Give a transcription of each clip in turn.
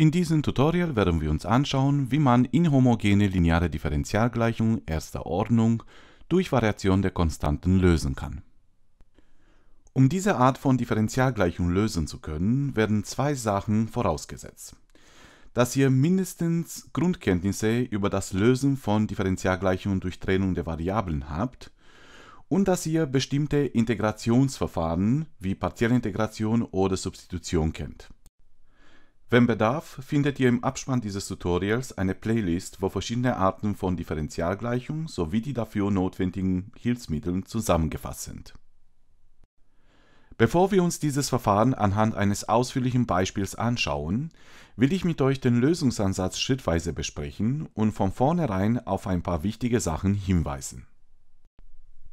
In diesem Tutorial werden wir uns anschauen, wie man inhomogene lineare Differentialgleichungen erster Ordnung durch Variation der Konstanten lösen kann. Um diese Art von Differentialgleichung lösen zu können, werden zwei Sachen vorausgesetzt. Dass ihr mindestens Grundkenntnisse über das Lösen von Differentialgleichungen durch Trennung der Variablen habt und dass ihr bestimmte Integrationsverfahren wie partielle Integration oder Substitution kennt. Wenn Bedarf, findet ihr im Abspann dieses Tutorials eine Playlist, wo verschiedene Arten von Differentialgleichungen sowie die dafür notwendigen Hilfsmitteln zusammengefasst sind. Bevor wir uns dieses Verfahren anhand eines ausführlichen Beispiels anschauen, will ich mit euch den Lösungsansatz schrittweise besprechen und von vornherein auf ein paar wichtige Sachen hinweisen.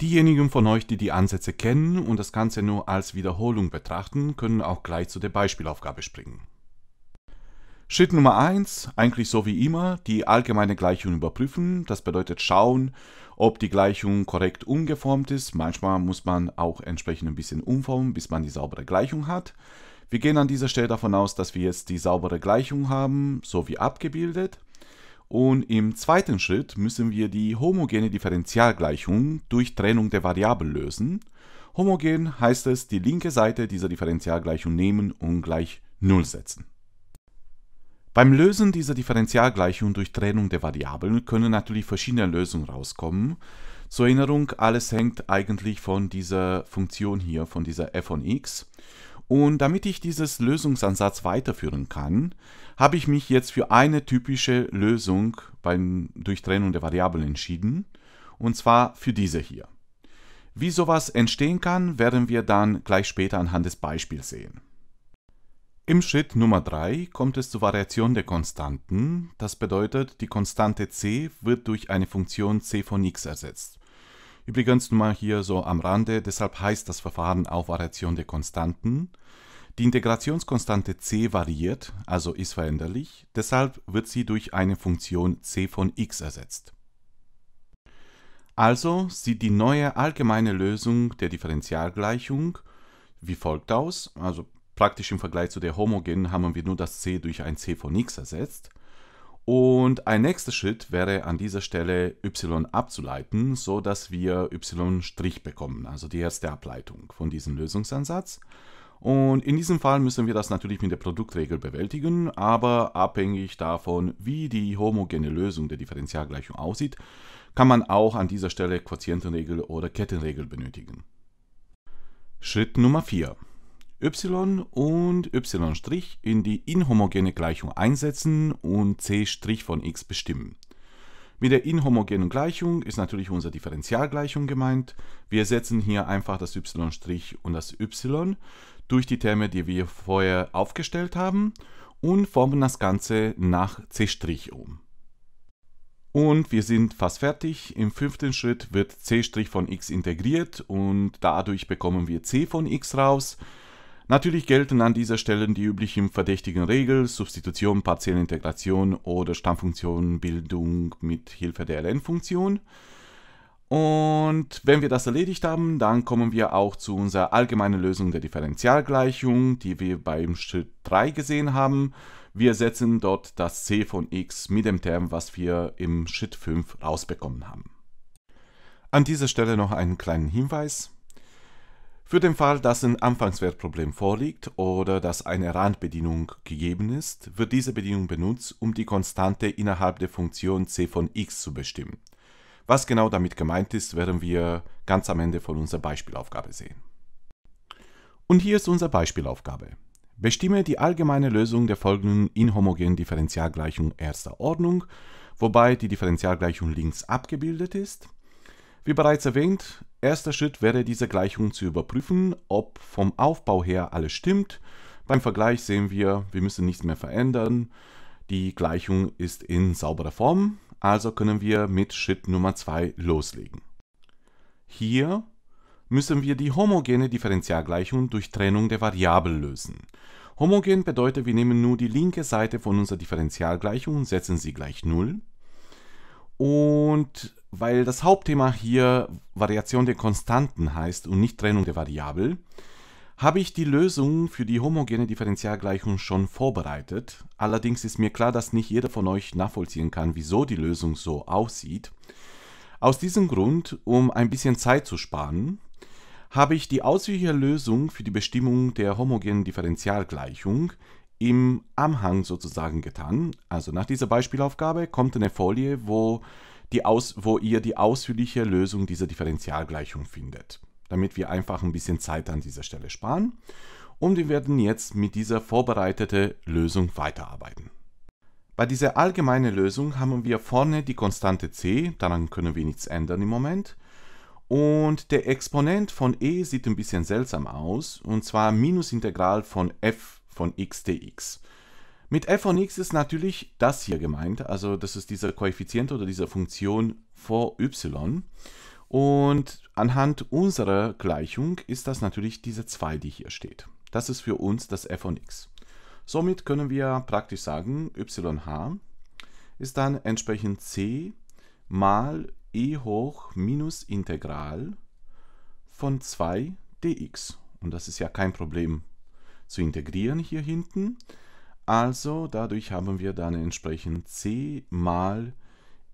Diejenigen von euch, die die Ansätze kennen und das Ganze nur als Wiederholung betrachten, können auch gleich zu der Beispielaufgabe springen. Schritt Nummer eins, eigentlich so wie immer, die allgemeine Gleichung überprüfen. Das bedeutet schauen, ob die Gleichung korrekt umgeformt ist. Manchmal muss man auch entsprechend ein bisschen umformen, bis man die saubere Gleichung hat. Wir gehen an dieser Stelle davon aus, dass wir jetzt die saubere Gleichung haben, so wie abgebildet. Und im zweiten Schritt müssen wir die homogene Differentialgleichung durch Trennung der Variablen lösen. Homogen heißt es, die linke Seite dieser Differentialgleichung nehmen und gleich 0 setzen. Beim Lösen dieser Differentialgleichung durch Trennung der Variablen können natürlich verschiedene Lösungen rauskommen. Zur Erinnerung, alles hängt eigentlich von dieser Funktion hier, von dieser f von x. Und damit ich dieses Lösungsansatz weiterführen kann, habe ich mich jetzt für eine typische Lösung beim Durchtrennung der Variablen entschieden, und zwar für diese hier. Wie sowas entstehen kann, werden wir dann gleich später anhand des Beispiels sehen. Im Schritt Nummer 3 kommt es zur Variation der Konstanten, das bedeutet, die Konstante c wird durch eine Funktion c von x ersetzt. Übrigens nur mal hier so am Rande, deshalb heißt das Verfahren auch Variation der Konstanten. Die Integrationskonstante c variiert, also ist veränderlich, deshalb wird sie durch eine Funktion c von x ersetzt. Also sieht die neue allgemeine Lösung der Differentialgleichung wie folgt aus, also Praktisch im Vergleich zu der homogenen haben wir nur das C durch ein C von x ersetzt. Und ein nächster Schritt wäre an dieser Stelle y abzuleiten, so dass wir y' bekommen, also die erste Ableitung von diesem Lösungsansatz. Und in diesem Fall müssen wir das natürlich mit der Produktregel bewältigen, aber abhängig davon, wie die homogene Lösung der Differentialgleichung aussieht, kann man auch an dieser Stelle Quotientenregel oder Kettenregel benötigen. Schritt Nummer 4 y und y' in die inhomogene Gleichung einsetzen und c' von x bestimmen. Mit der inhomogenen Gleichung ist natürlich unsere Differentialgleichung gemeint. Wir setzen hier einfach das y' und das y durch die Terme, die wir vorher aufgestellt haben und formen das Ganze nach c' um. Und wir sind fast fertig. Im fünften Schritt wird c' von x integriert und dadurch bekommen wir c von x raus. Natürlich gelten an dieser Stelle die üblichen verdächtigen Regeln, Substitution, partielle Integration oder Stammfunktionenbildung mit Hilfe der ln-Funktion. Und wenn wir das erledigt haben, dann kommen wir auch zu unserer allgemeinen Lösung der Differentialgleichung, die wir beim Schritt 3 gesehen haben. Wir setzen dort das c von x mit dem Term, was wir im Schritt 5 rausbekommen haben. An dieser Stelle noch einen kleinen Hinweis. Für den Fall, dass ein Anfangswertproblem vorliegt oder dass eine Randbedienung gegeben ist, wird diese Bedienung benutzt, um die Konstante innerhalb der Funktion c von x zu bestimmen. Was genau damit gemeint ist, werden wir ganz am Ende von unserer Beispielaufgabe sehen. Und hier ist unsere Beispielaufgabe. Bestimme die allgemeine Lösung der folgenden inhomogenen Differentialgleichung erster Ordnung, wobei die Differentialgleichung links abgebildet ist. Wie bereits erwähnt, Erster Schritt wäre diese Gleichung zu überprüfen, ob vom Aufbau her alles stimmt. Beim Vergleich sehen wir, wir müssen nichts mehr verändern. Die Gleichung ist in sauberer Form, also können wir mit Schritt Nummer 2 loslegen. Hier müssen wir die homogene Differentialgleichung durch Trennung der Variablen lösen. Homogen bedeutet, wir nehmen nur die linke Seite von unserer Differentialgleichung und setzen sie gleich 0. Und weil das Hauptthema hier Variation der Konstanten heißt und nicht Trennung der Variablen, habe ich die Lösung für die homogene Differentialgleichung schon vorbereitet. Allerdings ist mir klar, dass nicht jeder von euch nachvollziehen kann, wieso die Lösung so aussieht. Aus diesem Grund, um ein bisschen Zeit zu sparen, habe ich die ausführliche Lösung für die Bestimmung der homogenen Differentialgleichung im Anhang sozusagen getan. Also nach dieser Beispielaufgabe kommt eine Folie, wo die aus, wo ihr die ausführliche Lösung dieser Differentialgleichung findet, damit wir einfach ein bisschen Zeit an dieser Stelle sparen. Und wir werden jetzt mit dieser vorbereiteten Lösung weiterarbeiten. Bei dieser allgemeinen Lösung haben wir vorne die Konstante c, daran können wir nichts ändern im Moment. Und der Exponent von e sieht ein bisschen seltsam aus, und zwar Minusintegral von f von x dx. Mit f von x ist natürlich das hier gemeint, also das ist dieser Koeffizient oder diese Funktion vor y. Und anhand unserer Gleichung ist das natürlich diese 2, die hier steht. Das ist für uns das f von x. Somit können wir praktisch sagen, yh ist dann entsprechend c mal e hoch minus Integral von 2 dx. Und das ist ja kein Problem zu integrieren hier hinten. Also dadurch haben wir dann entsprechend c mal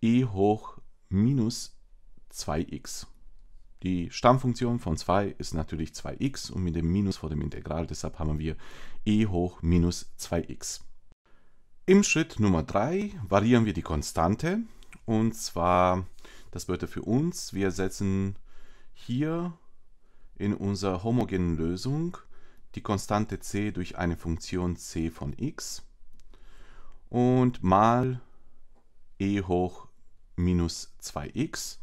e hoch minus 2x. Die Stammfunktion von 2 ist natürlich 2x und mit dem Minus vor dem Integral, deshalb haben wir e hoch minus 2x. Im Schritt Nummer 3 variieren wir die Konstante und zwar, das bedeutet für uns, wir setzen hier in unserer homogenen Lösung die Konstante c durch eine Funktion c von x und mal e hoch minus 2x,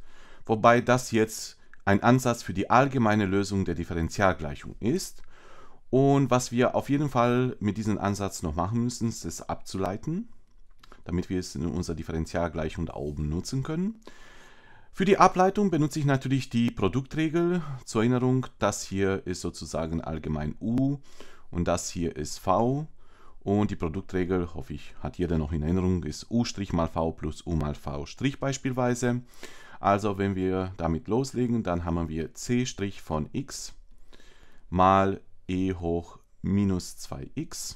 wobei das jetzt ein Ansatz für die allgemeine Lösung der Differentialgleichung ist. Und was wir auf jeden Fall mit diesem Ansatz noch machen müssen, ist es abzuleiten, damit wir es in unserer Differentialgleichung da oben nutzen können. Für die Ableitung benutze ich natürlich die Produktregel. Zur Erinnerung, das hier ist sozusagen allgemein U und das hier ist V. Und die Produktregel, hoffe ich, hat jeder noch in Erinnerung, ist U' mal V plus U mal V' beispielsweise. Also wenn wir damit loslegen, dann haben wir C' von x mal E hoch minus 2x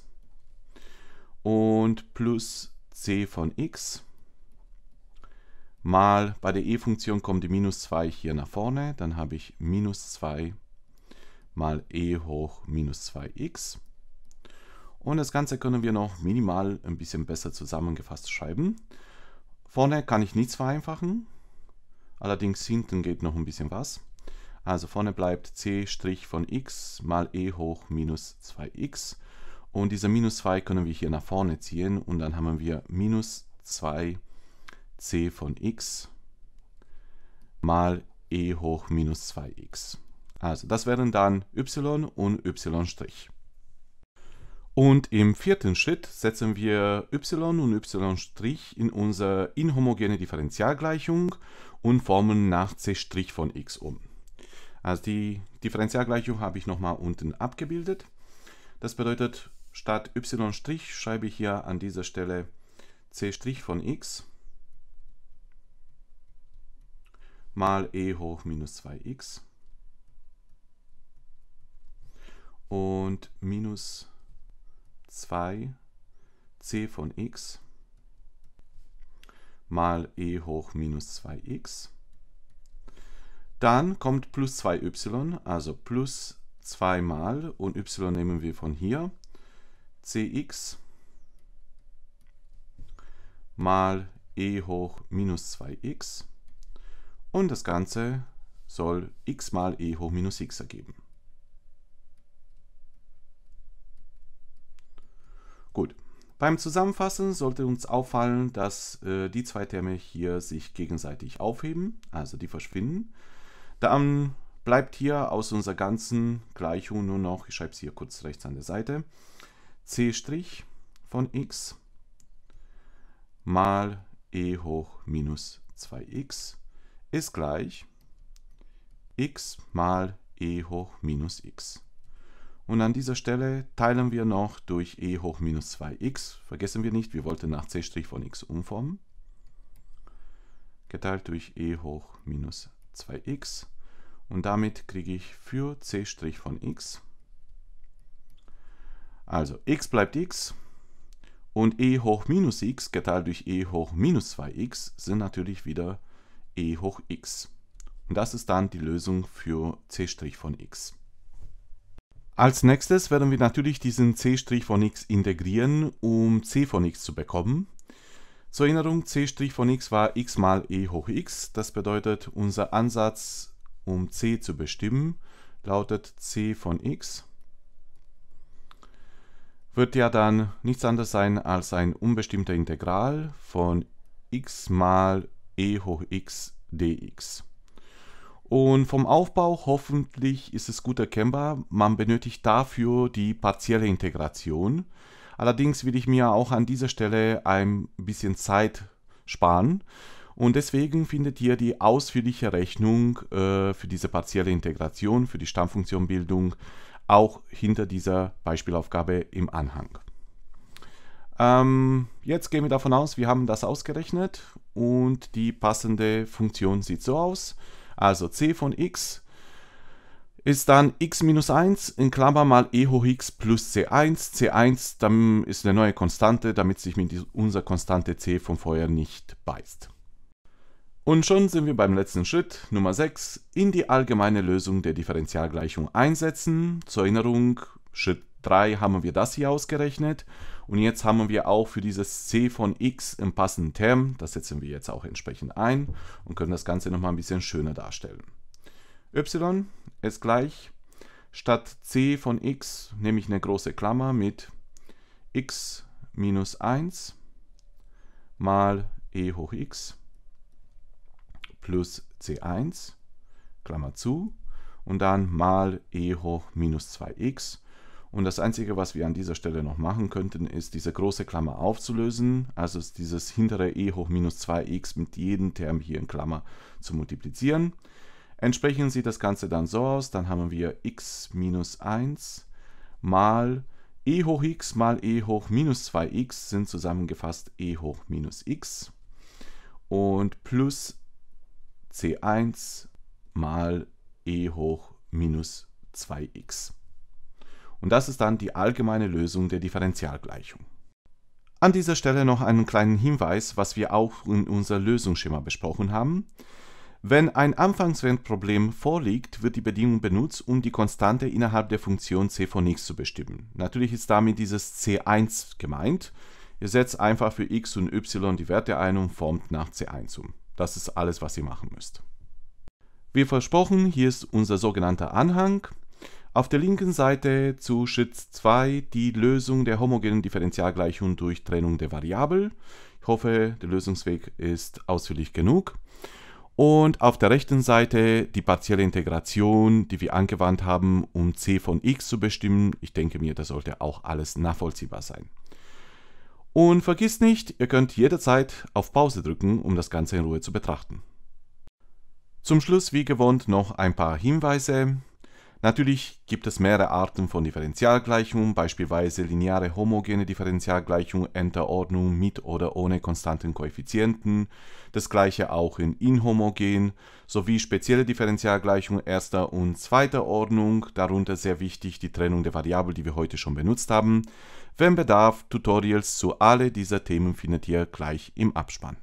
und plus C von x mal bei der e-Funktion kommt die minus 2 hier nach vorne, dann habe ich minus 2 mal e hoch minus 2x. Und das Ganze können wir noch minimal ein bisschen besser zusammengefasst schreiben. Vorne kann ich nichts vereinfachen, allerdings hinten geht noch ein bisschen was. Also vorne bleibt c' von x mal e hoch minus 2x. Und diese minus 2 können wir hier nach vorne ziehen und dann haben wir minus 2 c von x mal e hoch minus 2x. Also das wären dann y und y'. Und im vierten Schritt setzen wir y und y' in unsere inhomogene Differentialgleichung und formen nach c' von x um. Also die Differentialgleichung habe ich nochmal unten abgebildet. Das bedeutet, statt y' schreibe ich hier an dieser Stelle c' von x mal e hoch minus 2x und minus 2 c von x mal e hoch minus 2x. Dann kommt plus 2y, also plus 2 mal und y nehmen wir von hier, cx mal e hoch minus 2x und das Ganze soll x mal e hoch minus x ergeben. Gut, beim Zusammenfassen sollte uns auffallen, dass äh, die zwei Terme hier sich gegenseitig aufheben, also die verschwinden. Dann bleibt hier aus unserer ganzen Gleichung nur noch, ich schreibe es hier kurz rechts an der Seite, c' von x mal e hoch minus 2x ist gleich x mal e hoch minus x. Und an dieser Stelle teilen wir noch durch e hoch minus 2x. Vergessen wir nicht, wir wollten nach c' von x umformen. Geteilt durch e hoch minus 2x. Und damit kriege ich für c' von x. Also x bleibt x. Und e hoch minus x geteilt durch e hoch minus 2x sind natürlich wieder e hoch x. Und das ist dann die Lösung für c' von x. Als nächstes werden wir natürlich diesen c' von x integrieren, um c von x zu bekommen. Zur Erinnerung, c' von x war x mal e hoch x. Das bedeutet, unser Ansatz, um c zu bestimmen, lautet c von x wird ja dann nichts anderes sein als ein unbestimmter Integral von x mal e e hoch x dx. Und vom Aufbau hoffentlich ist es gut erkennbar, man benötigt dafür die partielle Integration. Allerdings will ich mir auch an dieser Stelle ein bisschen Zeit sparen und deswegen findet ihr die ausführliche Rechnung äh, für diese partielle Integration, für die Stammfunktionbildung auch hinter dieser Beispielaufgabe im Anhang. Ähm, jetzt gehen wir davon aus, wir haben das ausgerechnet und die passende Funktion sieht so aus. Also c von x ist dann x minus 1 in Klammer mal e hoch x plus c1. c1 dann ist eine neue Konstante, damit sich mit unserer Konstante c vom vorher nicht beißt. Und schon sind wir beim letzten Schritt, Nummer 6, in die allgemeine Lösung der Differentialgleichung einsetzen. Zur Erinnerung, Schritt 3 haben wir das hier ausgerechnet. Und jetzt haben wir auch für dieses c von x im passenden Term, das setzen wir jetzt auch entsprechend ein und können das Ganze nochmal ein bisschen schöner darstellen. y ist gleich, statt c von x nehme ich eine große Klammer mit x minus 1 mal e hoch x plus c1, Klammer zu, und dann mal e hoch minus 2x und das Einzige, was wir an dieser Stelle noch machen könnten, ist diese große Klammer aufzulösen, also dieses hintere e hoch minus 2x mit jedem Term hier in Klammer zu multiplizieren. Entsprechend sieht das Ganze dann so aus, dann haben wir x minus 1 mal e hoch x mal e hoch minus 2x sind zusammengefasst e hoch minus x und plus c1 mal e hoch minus 2x. Und das ist dann die allgemeine Lösung der Differentialgleichung. An dieser Stelle noch einen kleinen Hinweis, was wir auch in unser Lösungsschema besprochen haben. Wenn ein Anfangswertproblem vorliegt, wird die Bedingung benutzt, um die Konstante innerhalb der Funktion c von x zu bestimmen. Natürlich ist damit dieses c1 gemeint. Ihr setzt einfach für x und y die Werte ein und formt nach c1 um. Das ist alles, was ihr machen müsst. Wie versprochen, hier ist unser sogenannter Anhang. Auf der linken Seite zu Schritt 2 die Lösung der homogenen Differentialgleichung durch Trennung der Variablen. Ich hoffe, der Lösungsweg ist ausführlich genug. Und auf der rechten Seite die partielle Integration, die wir angewandt haben, um c von x zu bestimmen. Ich denke mir, das sollte auch alles nachvollziehbar sein. Und vergisst nicht, ihr könnt jederzeit auf Pause drücken, um das Ganze in Ruhe zu betrachten. Zum Schluss wie gewohnt noch ein paar Hinweise. Natürlich gibt es mehrere Arten von Differentialgleichungen, beispielsweise lineare homogene Differentialgleichung Enterordnung mit oder ohne konstanten Koeffizienten, das gleiche auch in inhomogen, sowie spezielle Differentialgleichungen erster und zweiter Ordnung, darunter sehr wichtig die Trennung der Variablen, die wir heute schon benutzt haben. Wenn Bedarf, Tutorials zu alle dieser Themen findet ihr gleich im Abspann.